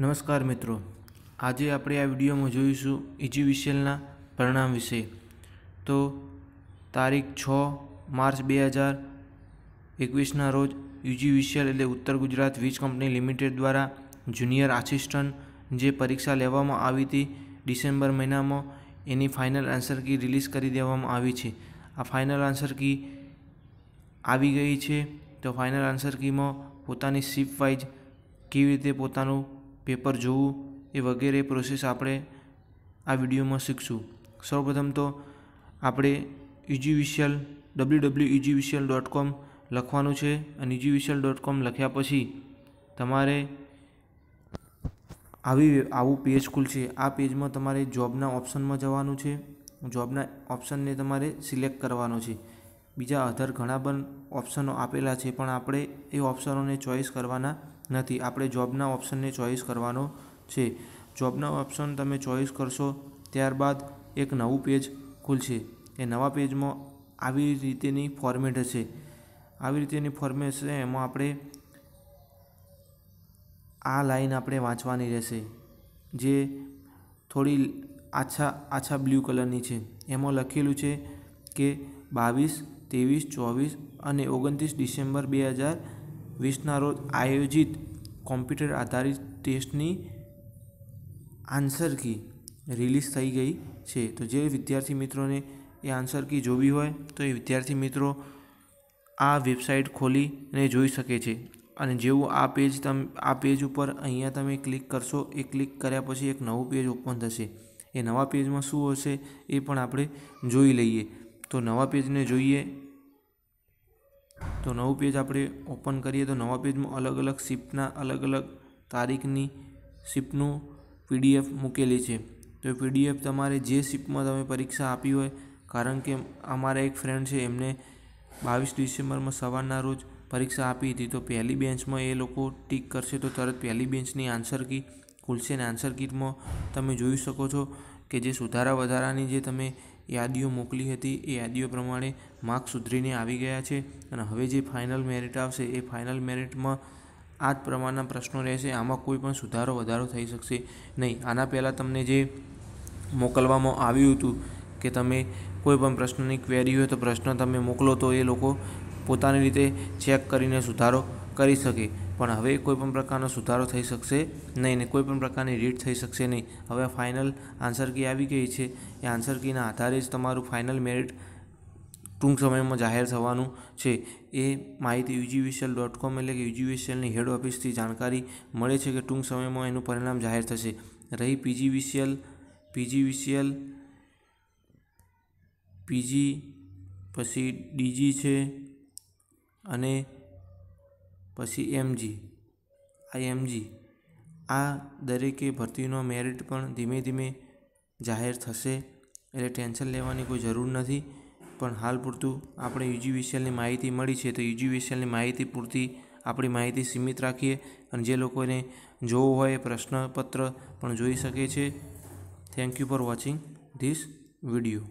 નમસ્કાર મિત્રો આજે આપણે આ વિડીયોમાં જોઈશું ઇજીવિશિયલના પરિણામ વિશે તો તારીખ છ માર્ચ બે હજાર એકવીસના રોજ યુજીવિશિયલ એટલે ઉત્તર ગુજરાત વીજ કંપની લિમિટેડ દ્વારા જુનિયર આસિસ્ટન્ટ જે પરીક્ષા લેવામાં આવી હતી ડિસેમ્બર મહિનામાં એની ફાઇનલ આન્સર કી રિલીઝ કરી દેવામાં આવી છે આ ફાઇનલ આન્સર કી આવી ગઈ છે તો ફાઇનલ આન્સર કીમાં પોતાની શિપ વાઇઝ કેવી રીતે પોતાનું પેપર જોવું એ વગેરે પ્રોસેસ આપણે આ વિડીયોમાં શીખશું સૌપ્રથમ તો આપણે UGVCL W W UGVCL dot com લખવાનું છે અને ઇજીવિશિયલ ડોટ કોમ લખ્યા પછી તમારે આવી આવું પેજ ખુલશે આ પેજમાં તમારે જોબના ઓપ્શનમાં જવાનું છે જોબના ઓપ્શનને તમારે સિલેક્ટ કરવાનો છે બીજા અધર ઘણા પણ ઓપ્શનો આપેલા છે પણ આપણે એ ઓપ્શનોને ચોઈસ કરવાના નથી આપણે જોબના ઓપ્શનને ચોઈસ કરવાનો છે જોબના ઓપ્શન તમે ચોઈસ કરશો ત્યારબાદ એક નવું પેજ ખુલશે એ નવા પેજમાં આવી રીતેની ફોર્મેટ હશે આવી રીતેની ફોર્મેટ છે એમાં આપણે આ લાઈન આપણે વાંચવાની રહેશે જે થોડી આછા આછા બ્લુ કલરની છે એમાં લખેલું છે કે બાવીસ ત્રેવીસ ચોવીસ અને ઓગણત્રીસ ડિસેમ્બર બે હજાર વીસના રોજ આયોજિત કોમ્પ્યુટર આધારિત ટેસ્ટની આન્સર કી રિલીઝ થઈ ગઈ છે તો જે વિદ્યાર્થી મિત્રોને એ આન્સર કી જોવી હોય તો એ વિદ્યાર્થી મિત્રો આ વેબસાઇટ ખોલીને જોઈ શકે છે અને જેવું આ પેજ તમ આ પેજ ઉપર અહીંયા તમે ક્લિક કરશો એ ક્લિક કર્યા પછી એક નવું પેજ ઓપન થશે એ નવા પેજમાં શું હશે એ પણ આપણે જોઈ લઈએ તો નવા પેજને જોઈએ તો નવું પેજ આપણે ઓપન કરીએ તો નવા પેજમાં અલગ અલગ શિફ્ટના અલગ અલગ તારીખની શિફ્ટનું પીડીએફ મૂકેલી છે તો એ પીડીએફ તમારે જે શિફ્ટમાં તમે પરીક્ષા આપી હોય કારણ કે અમારા એક ફ્રેન્ડ છે એમને બાવીસ ડિસેમ્બરમાં સવારના રોજ પરીક્ષા આપી હતી તો પહેલી બેન્ચમાં એ લોકો ટીક કરશે તો તરત પહેલી બેન્ચની આન્સર કી ખુલશે અને આન્સર કીટમાં તમે જોઈ શકો છો કે જે સુધારા વધારાની જે તમે યાદીઓ મોકલી હતી એ યાદીઓ પ્રમાણે માર્ક્સ સુધરીને આવી ગયા છે અને હવે જે ફાઇનલ મેરિટ આવશે એ ફાઇનલ મેરિટમાં આ જ પ્રમાણના પ્રશ્નો રહેશે આમાં કોઈ પણ સુધારો વધારો થઈ શકશે નહીં આના પહેલાં તમને જે મોકલવામાં આવ્યું હતું કે તમે કોઈ પણ પ્રશ્નની ક્વેરી હોય તો પ્રશ્ન તમે મોકલો તો એ લોકો પોતાની રીતે ચેક કરીને સુધારો કરી શકે પણ હવે કોઈપણ પ્રકારનો સુધારો થઈ શકશે નહીં ને પણ પ્રકારની રીડ થઈ શકશે નહીં હવે ફાઇનલ આન્સર કી આવી ગઈ છે એ આન્સર કીના આધારે જ તમારું ફાઇનલ મેરિટ ટૂંક સમયમાં જાહેર થવાનું છે એ માહિતી યુજીવીસીએલ ડોટ કોમ એટલે કે યુજીવીસીએલની હેડ ઓફિસથી જાણકારી મળે છે કે ટૂંક સમયમાં એનું પરિણામ જાહેર થશે રહી પીજીવીસીએલ પીજીવીસીએલ પીજી પછી ડીજી છે અને પછી એમજી આ એમજી આ દરેકે ભરતીનો મેરિટ પણ ધીમે ધીમે જાહેર થશે એટલે ટેન્શન લેવાની કોઈ જરૂર નથી પણ હાલ પૂરતું આપણે યુજી યુજીવીસીએલની માહિતી મળી છે તો યુજી યુજીવીસીએલની માહિતી પૂરતી આપણી માહિતી સીમિત રાખીએ અને જે લોકોને જોવો હોય એ પ્રશ્નપત્ર પણ જોઈ શકે છે thank you for watching this video